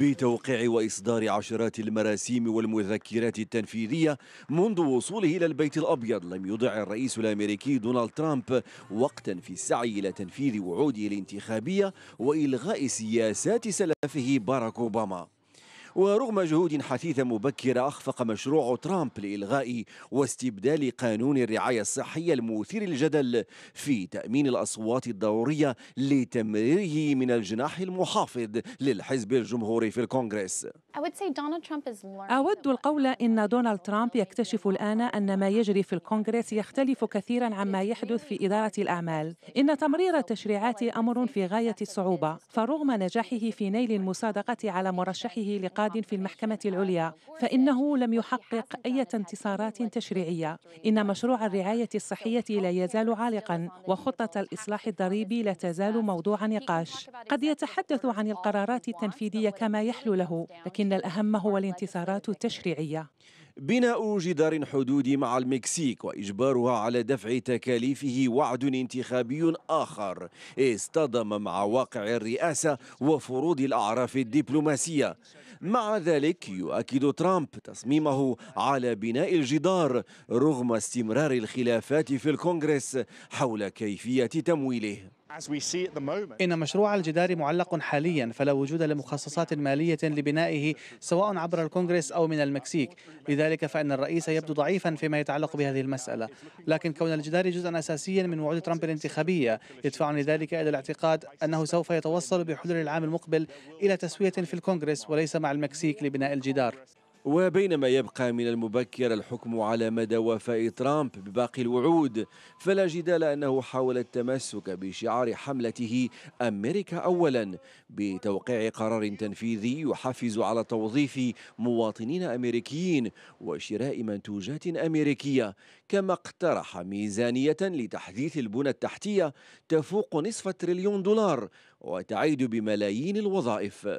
بتوقيع وإصدار عشرات المراسيم والمذكرات التنفيذية منذ وصوله إلى البيت الأبيض لم يضع الرئيس الأمريكي دونالد ترامب وقتا في السعي إلى تنفيذ وعوده الانتخابية وإلغاء سياسات سلفه باراك أوباما ورغم جهود حثيثة مبكرة أخفق مشروع ترامب لإلغاء واستبدال قانون الرعاية الصحية المثير للجدل في تأمين الأصوات الضرورية لتمريره من الجناح المحافظ للحزب الجمهوري في الكونغرس أود القول إن دونالد ترامب يكتشف الآن أن ما يجري في الكونغرس يختلف كثيرا عما يحدث في إدارة الأعمال. إن تمرير التشريعات أمر في غاية الصعوبة، فرغم نجاحه في نيل المصادقة على مرشحه لقاد في المحكمة العليا، فإنه لم يحقق أي انتصارات تشريعية. إن مشروع الرعاية الصحية لا يزال عالقا، وخطة الإصلاح الضريبي لا تزال موضوع نقاش. قد يتحدث عن القرارات التنفيذية كما يحلو له، لكن إن الأهم هو الانتصارات التشريعية بناء جدار حدودي مع المكسيك وإجبارها على دفع تكاليفه وعد انتخابي آخر اصطدم مع واقع الرئاسة وفروض الأعراف الدبلوماسية مع ذلك يؤكد ترامب تصميمه على بناء الجدار رغم استمرار الخلافات في الكونغرس حول كيفية تمويله إن مشروع الجدار معلق حاليا فلا وجود لمخصصات مالية لبنائه سواء عبر الكونغرس أو من المكسيك لذلك فإن الرئيس يبدو ضعيفا فيما يتعلق بهذه المسألة لكن كون الجدار جزءا أساسيا من وعود ترامب الانتخابية يدفعني ذلك إلى الاعتقاد أنه سوف يتوصل بحلول العام المقبل إلى تسوية في الكونغرس وليس مع المكسيك لبناء الجدار وبينما يبقى من المبكر الحكم على مدى وفاء ترامب بباقي الوعود فلا جدال انه حاول التمسك بشعار حملته امريكا اولا بتوقيع قرار تنفيذي يحفز على توظيف مواطنين امريكيين وشراء منتوجات امريكيه كما اقترح ميزانيه لتحديث البنى التحتيه تفوق نصف تريليون دولار وتعيد بملايين الوظائف